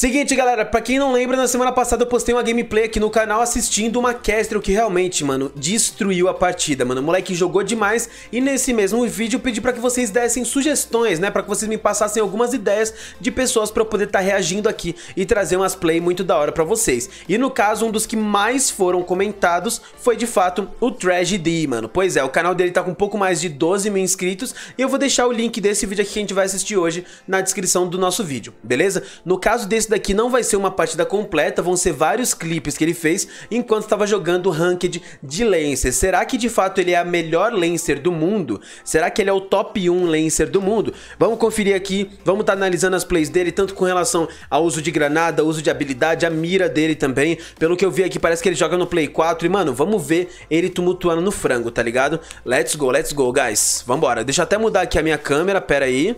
Seguinte, galera, pra quem não lembra, na semana passada eu postei uma gameplay aqui no canal assistindo uma Kestrel que realmente, mano, destruiu a partida, mano. O moleque jogou demais e nesse mesmo vídeo eu pedi pra que vocês dessem sugestões, né? Pra que vocês me passassem algumas ideias de pessoas pra eu poder estar tá reagindo aqui e trazer umas play muito da hora pra vocês. E no caso, um dos que mais foram comentados foi de fato o tragedy mano. Pois é, o canal dele tá com um pouco mais de 12 mil inscritos e eu vou deixar o link desse vídeo aqui que a gente vai assistir hoje na descrição do nosso vídeo, beleza? No caso desse daqui não vai ser uma partida completa, vão ser vários clipes que ele fez enquanto estava jogando Ranked de Lancer. Será que de fato ele é a melhor Lancer do mundo? Será que ele é o top 1 Lancer do mundo? Vamos conferir aqui, vamos estar tá analisando as plays dele, tanto com relação ao uso de granada, uso de habilidade, a mira dele também. Pelo que eu vi aqui, parece que ele joga no Play 4 e, mano, vamos ver ele tumultuando no frango, tá ligado? Let's go, let's go, guys. Vambora. Deixa eu até mudar aqui a minha câmera, pera aí.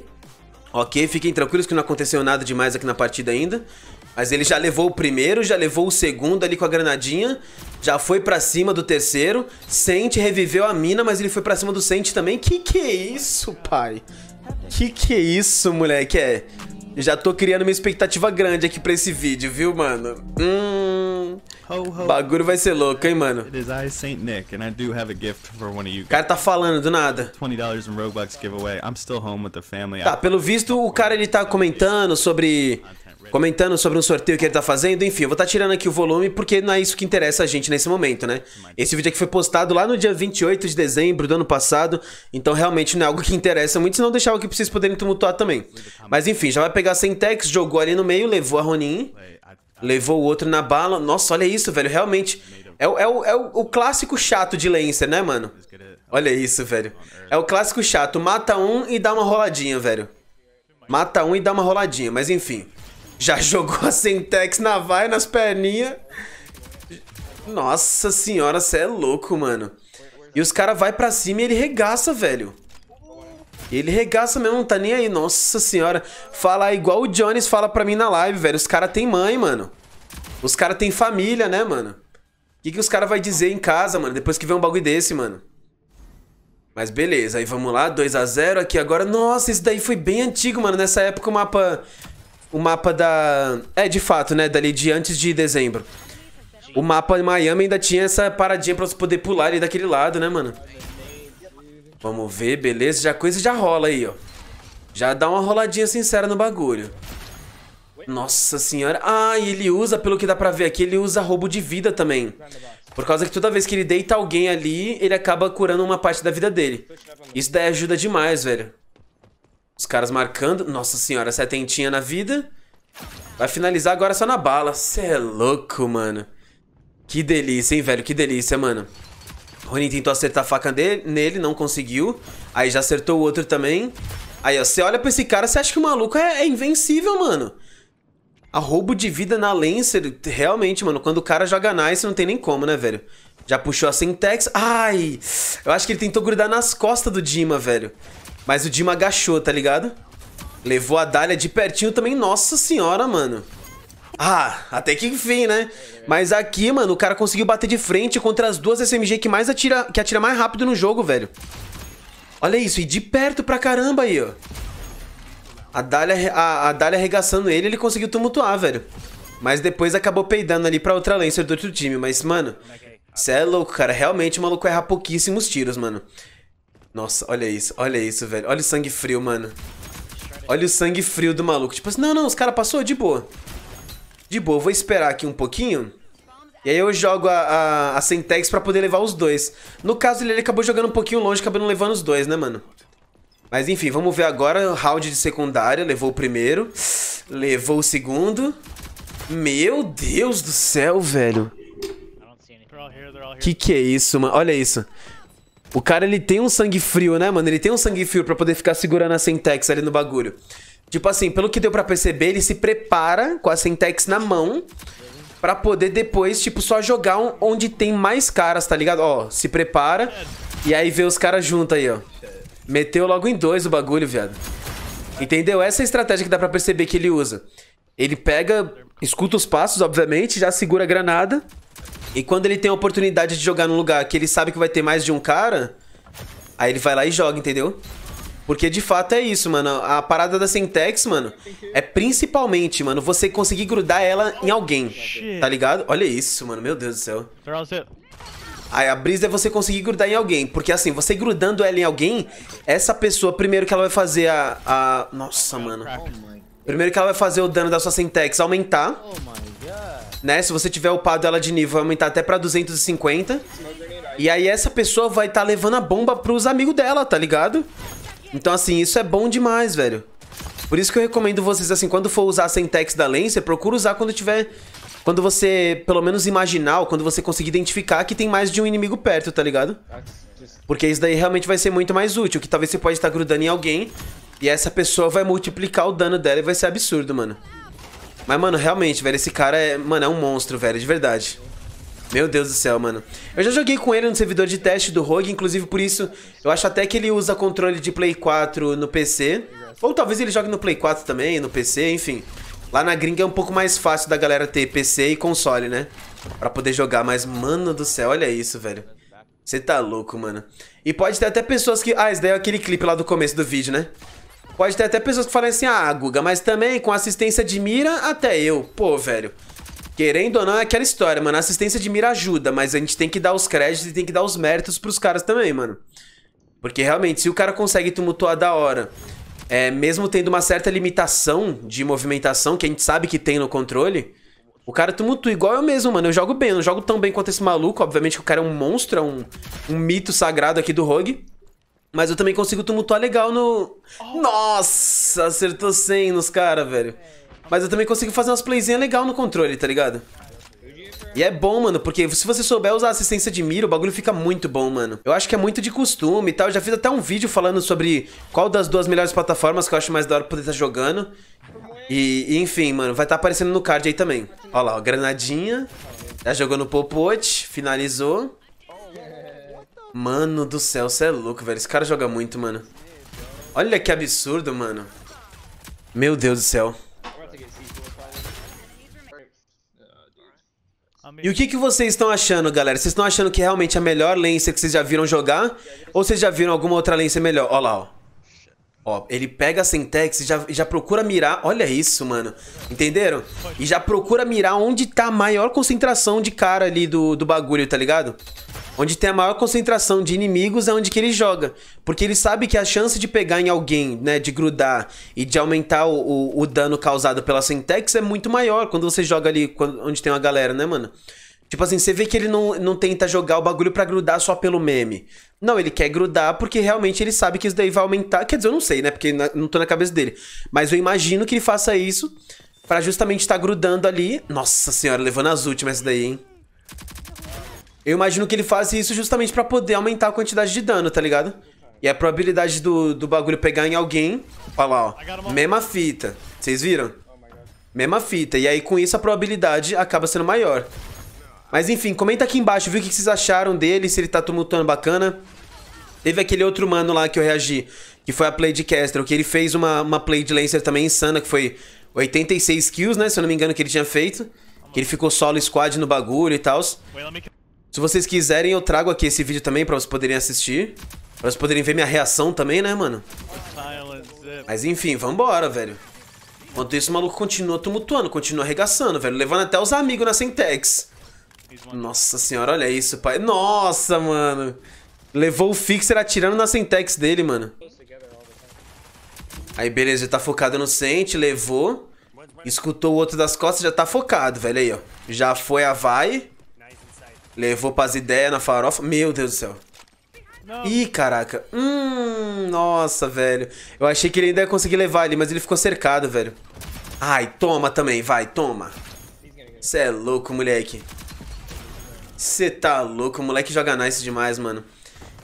Ok, fiquem tranquilos que não aconteceu nada demais aqui na partida ainda. Mas ele já levou o primeiro, já levou o segundo ali com a granadinha. Já foi pra cima do terceiro. Sente reviveu a mina, mas ele foi pra cima do Sente também. Que que é isso, pai? Que que é isso, moleque? É. Já tô criando uma expectativa grande aqui pra esse vídeo, viu, mano? Hum... Bagulho vai ser louco, hein, mano? It is I, Saint Nick, and I do have a gift for one of you O cara tá falando do nada. $20 in Robux giveaway. I'm still home with the family. Tá, pelo visto o cara ele tá comentando sobre comentando sobre um sorteio que ele tá fazendo. Enfim, eu vou estar tá tirando aqui o volume porque não é isso que interessa a gente nesse momento, né? Esse vídeo aqui foi postado lá no dia 28 de dezembro do ano passado, então realmente não é algo que interessa muito, senão deixava aqui pra vocês poderem tumultuar também. Mas enfim, já vai pegar Sentex, jogou ali no meio, levou a Ronin. Levou o outro na bala. Nossa, olha isso, velho. Realmente. É, o, é, o, é o clássico chato de Lancer, né, mano? Olha isso, velho. É o clássico chato. Mata um e dá uma roladinha, velho. Mata um e dá uma roladinha, mas enfim. Já jogou a Sentex na vai, nas perninhas. Nossa senhora, você é louco, mano. E os caras vai para cima e ele regaça, velho. Ele regaça mesmo, não tá nem aí. Nossa senhora. Fala igual o Jones fala pra mim na live, velho. Os caras têm mãe, mano. Os caras têm família, né, mano? O que, que os caras vão dizer em casa, mano? Depois que vê um bagulho desse, mano. Mas beleza, aí vamos lá, 2x0 aqui agora. Nossa, isso daí foi bem antigo, mano. Nessa época o mapa... O mapa da... É, de fato, né? Dali de antes de dezembro. O mapa de Miami ainda tinha essa paradinha pra você poder pular ali daquele lado, né, mano? Vamos ver, beleza. Já coisa já rola aí, ó. Já dá uma roladinha sincera no bagulho. Nossa senhora. Ah, e ele usa, pelo que dá pra ver aqui, ele usa roubo de vida também. Por causa que toda vez que ele deita alguém ali, ele acaba curando uma parte da vida dele. Isso daí ajuda demais, velho. Os caras marcando. Nossa senhora, setentinha na vida. Vai finalizar agora só na bala. Cê é louco, mano. Que delícia, hein, velho? Que delícia, mano. Ronin tentou acertar a faca dele, nele, não conseguiu. Aí já acertou o outro também. Aí, ó, você olha pra esse cara, você acha que o maluco é, é invencível, mano. A roubo de vida na Lancer, realmente, mano, quando o cara joga Nice, não tem nem como, né, velho? Já puxou a Syntax. Ai! Eu acho que ele tentou grudar nas costas do Dima, velho. Mas o Dima agachou, tá ligado? Levou a Dália de pertinho também. Nossa senhora, mano. Ah, até que enfim, né? Mas aqui, mano, o cara conseguiu bater de frente contra as duas SMG que mais atira, que atira mais rápido no jogo, velho. Olha isso, e de perto pra caramba aí, ó. A Dália, a, a Dália arregaçando ele, ele conseguiu tumultuar, velho. Mas depois acabou peidando ali pra outra Lancer do outro time. Mas, mano, cê é louco, cara. Realmente o maluco erra pouquíssimos tiros, mano. Nossa, olha isso, olha isso, velho. Olha o sangue frio, mano. Olha o sangue frio do maluco. Tipo assim, não, não, os caras passou de boa. De boa, vou esperar aqui um pouquinho. E aí eu jogo a, a, a Sentex pra poder levar os dois. No caso, ele, ele acabou jogando um pouquinho longe, acabando levando os dois, né, mano? Mas enfim, vamos ver agora. Round de secundária, levou o primeiro. Levou o segundo. Meu Deus do céu, velho. Que que é isso, mano? Olha isso. O cara, ele tem um sangue frio, né, mano? Ele tem um sangue frio pra poder ficar segurando a Sentex ali no bagulho. Tipo assim, pelo que deu pra perceber, ele se prepara com a Sentex na mão pra poder depois, tipo, só jogar onde tem mais caras, tá ligado? Ó, se prepara e aí vê os caras junto aí, ó. Meteu logo em dois o bagulho, viado. Entendeu? Essa é a estratégia que dá pra perceber que ele usa. Ele pega, escuta os passos, obviamente, já segura a granada. E quando ele tem a oportunidade de jogar num lugar que ele sabe que vai ter mais de um cara, aí ele vai lá e joga, entendeu? Porque de fato é isso, mano. A parada da Sentex, mano, é principalmente, mano, você conseguir grudar ela em alguém. Tá ligado? Olha isso, mano. Meu Deus do céu. Aí a brisa é você conseguir grudar em alguém. Porque assim, você grudando ela em alguém, essa pessoa, primeiro que ela vai fazer a. a... Nossa, oh, mano. Primeiro que ela vai fazer o dano da sua Sentex aumentar. Oh né? Se você tiver upado ela de nível, vai aumentar até pra 250. E aí essa pessoa vai estar tá levando a bomba pros amigos dela, tá ligado? Então, assim, isso é bom demais, velho. Por isso que eu recomendo vocês, assim, quando for usar a Sentex da Lancer, procura usar quando tiver... Quando você, pelo menos, imaginar, ou quando você conseguir identificar que tem mais de um inimigo perto, tá ligado? Porque isso daí realmente vai ser muito mais útil, que talvez você pode estar grudando em alguém e essa pessoa vai multiplicar o dano dela e vai ser absurdo, mano. Mas, mano, realmente, velho, esse cara é, mano, é um monstro, velho, de verdade. Meu Deus do céu, mano. Eu já joguei com ele no servidor de teste do Rogue, inclusive por isso eu acho até que ele usa controle de Play 4 no PC. Ou talvez ele jogue no Play 4 também, no PC, enfim. Lá na gringa é um pouco mais fácil da galera ter PC e console, né? Pra poder jogar, mas mano do céu, olha isso, velho. Você tá louco, mano. E pode ter até pessoas que... Ah, esse daí é aquele clipe lá do começo do vídeo, né? Pode ter até pessoas que falam assim, ah, Guga, mas também com assistência de mira até eu. Pô, velho. Querendo ou não, é aquela história, mano. A assistência de mira ajuda, mas a gente tem que dar os créditos e tem que dar os méritos pros caras também, mano. Porque realmente, se o cara consegue tumultuar da hora, é, mesmo tendo uma certa limitação de movimentação, que a gente sabe que tem no controle, o cara tumultua igual eu mesmo, mano. Eu jogo bem, eu não jogo tão bem quanto esse maluco. Obviamente que o cara é um monstro, é um, um mito sagrado aqui do Rogue. Mas eu também consigo tumultuar legal no... Oh. Nossa, acertou 100 nos caras, velho. Mas eu também consigo fazer umas playzinhas legal no controle, tá ligado? E é bom, mano, porque se você souber usar assistência de mira, o bagulho fica muito bom, mano. Eu acho que é muito de costume e tal. Eu já fiz até um vídeo falando sobre qual das duas melhores plataformas que eu acho mais da hora poder estar tá jogando. E, enfim, mano, vai estar tá aparecendo no card aí também. Ó lá, ó, granadinha. Já jogou no popote, finalizou. Mano do céu, você é louco, velho. Esse cara joga muito, mano. Olha que absurdo, mano. Meu Deus do céu. E o que, que vocês estão achando, galera? Vocês estão achando que realmente é a melhor lente que vocês já viram jogar? Ou vocês já viram alguma outra lente melhor? Ó lá, ó. Ó, ele pega a Sentex e já, já procura mirar. Olha isso, mano. Entenderam? E já procura mirar onde tá a maior concentração de cara ali do, do bagulho, tá ligado? Onde tem a maior concentração de inimigos é onde que ele joga. Porque ele sabe que a chance de pegar em alguém, né, de grudar e de aumentar o, o, o dano causado pela Sentex é muito maior quando você joga ali quando, onde tem uma galera, né, mano? Tipo assim, você vê que ele não, não tenta jogar o bagulho para grudar só pelo meme. Não, ele quer grudar porque realmente ele sabe que isso daí vai aumentar. Quer dizer, eu não sei, né? Porque na, não tô na cabeça dele. Mas eu imagino que ele faça isso para justamente estar tá grudando ali. Nossa senhora, levando as últimas daí, hein? Eu imagino que ele faz isso justamente para poder aumentar a quantidade de dano, tá ligado? E a probabilidade do, do bagulho pegar em alguém... Olha lá, ó. Mesma fita. Vocês viram? Mesma fita. E aí, com isso, a probabilidade acaba sendo maior. Mas, enfim, comenta aqui embaixo, viu? O que vocês acharam dele, se ele tá tumultuando bacana. Teve aquele outro mano lá que eu reagi, que foi a play de Kestrel, que ele fez uma, uma play de Lancer também insana, que foi 86 kills, né? Se eu não me engano, que ele tinha feito. Que ele ficou solo squad no bagulho e tal. Se vocês quiserem, eu trago aqui esse vídeo também pra vocês poderem assistir. Pra vocês poderem ver minha reação também, né, mano? Mas enfim, vambora, velho. Enquanto isso, o maluco continua tumultuando, continua arregaçando, velho. Levando até os amigos na Sentex. Nossa senhora, olha isso, pai. Nossa, mano. Levou o Fixer atirando na Sentex dele, mano. Aí, beleza, já tá focado no Sente, levou. Escutou o outro das costas, já tá focado, velho. Aí, ó. Já foi a vai. Levou pras ideias na farofa. Meu Deus do céu. Não. Ih, caraca. Hum, nossa, velho. Eu achei que ele ainda ia conseguir levar ele, mas ele ficou cercado, velho. Ai, toma também, vai, toma. Você é louco, moleque. Você tá louco, o moleque joga nice demais, mano.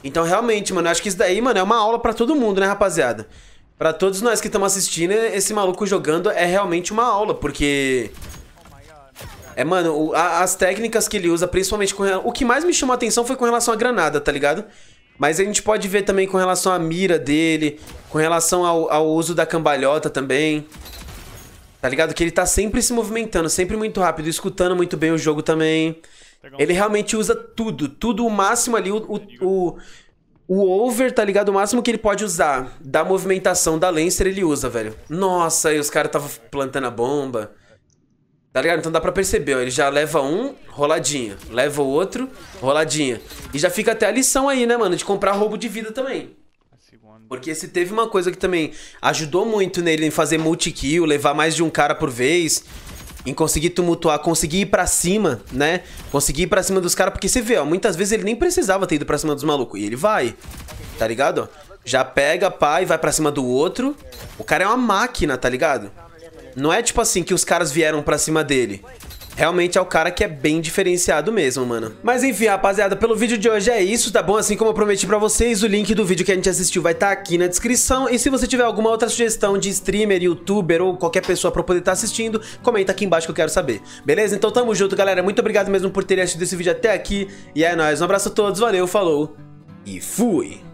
Então, realmente, mano, eu acho que isso daí, mano, é uma aula pra todo mundo, né, rapaziada? Pra todos nós que estamos assistindo, esse maluco jogando é realmente uma aula, porque... É, mano, o, a, as técnicas que ele usa, principalmente com. O que mais me chamou a atenção foi com relação à granada, tá ligado? Mas a gente pode ver também com relação à mira dele, com relação ao, ao uso da cambalhota também. Tá ligado? Que ele tá sempre se movimentando, sempre muito rápido, escutando muito bem o jogo também. Ele realmente usa tudo, tudo o máximo ali, o, o, o, over, tá ligado? O máximo que ele pode usar da movimentação da Lancer ele usa, velho. Nossa, aí os caras estavam plantando a bomba. Tá ligado? Então dá pra perceber, ó. Ele já leva um, roladinha. Leva o outro, roladinha. E já fica até a lição aí, né, mano? De comprar roubo de vida também. Porque se teve uma coisa que também ajudou muito nele em fazer multi-kill, levar mais de um cara por vez, em conseguir tumultuar, conseguir ir pra cima, né? Conseguir ir pra cima dos caras, porque você vê, ó, muitas vezes ele nem precisava ter ido pra cima dos malucos. E ele vai, tá ligado? Já pega, pá, e vai pra cima do outro. O cara é uma máquina, tá ligado? Não é tipo assim que os caras vieram pra cima dele. Realmente é o cara que é bem diferenciado mesmo, mano. Mas enfim, rapaziada, pelo vídeo de hoje é isso, tá bom? Assim como eu prometi pra vocês, o link do vídeo que a gente assistiu vai estar tá aqui na descrição. E se você tiver alguma outra sugestão de streamer, youtuber ou qualquer pessoa pra poder estar tá assistindo, comenta aqui embaixo que eu quero saber. Beleza? Então tamo junto, galera. Muito obrigado mesmo por terem assistido esse vídeo até aqui. E é nóis. Um abraço a todos, valeu, falou e fui!